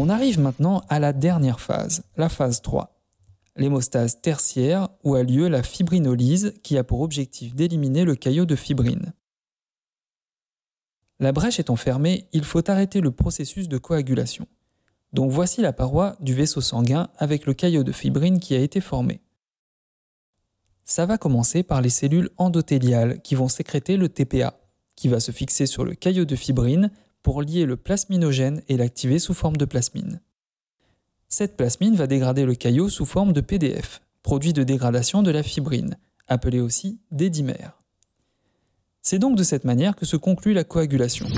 On arrive maintenant à la dernière phase, la phase 3. L'hémostase tertiaire où a lieu la fibrinolyse qui a pour objectif d'éliminer le caillot de fibrine. La brèche étant fermée, il faut arrêter le processus de coagulation. Donc voici la paroi du vaisseau sanguin avec le caillot de fibrine qui a été formé. Ça va commencer par les cellules endothéliales qui vont sécréter le TPA, qui va se fixer sur le caillot de fibrine pour lier le plasminogène et l'activer sous forme de plasmine. Cette plasmine va dégrader le caillot sous forme de PDF, produit de dégradation de la fibrine, appelé aussi dédimère. C'est donc de cette manière que se conclut la coagulation.